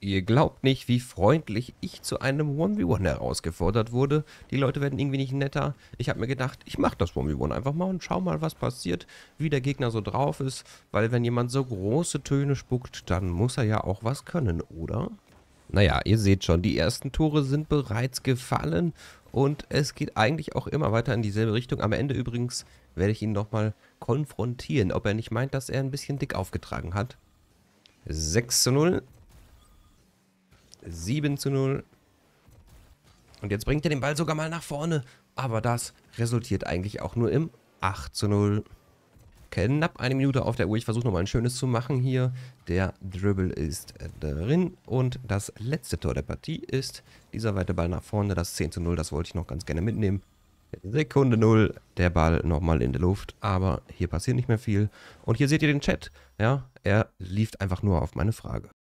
Ihr glaubt nicht, wie freundlich ich zu einem 1v1 herausgefordert wurde. Die Leute werden irgendwie nicht netter. Ich habe mir gedacht, ich mache das 1v1 einfach mal und schau mal, was passiert, wie der Gegner so drauf ist. Weil wenn jemand so große Töne spuckt, dann muss er ja auch was können, oder? Naja, ihr seht schon, die ersten Tore sind bereits gefallen und es geht eigentlich auch immer weiter in dieselbe Richtung. Am Ende übrigens werde ich ihn nochmal konfrontieren, ob er nicht meint, dass er ein bisschen dick aufgetragen hat. 6 zu 0 7 zu 0. Und jetzt bringt er den Ball sogar mal nach vorne. Aber das resultiert eigentlich auch nur im 8 zu 0. Knapp eine Minute auf der Uhr. Ich versuche nochmal ein schönes zu machen hier. Der Dribble ist drin. Und das letzte Tor der Partie ist dieser weite Ball nach vorne. Das 10 zu 0, das wollte ich noch ganz gerne mitnehmen. Sekunde 0, der Ball nochmal in der Luft, aber hier passiert nicht mehr viel. Und hier seht ihr den Chat, ja, er lief einfach nur auf meine Frage.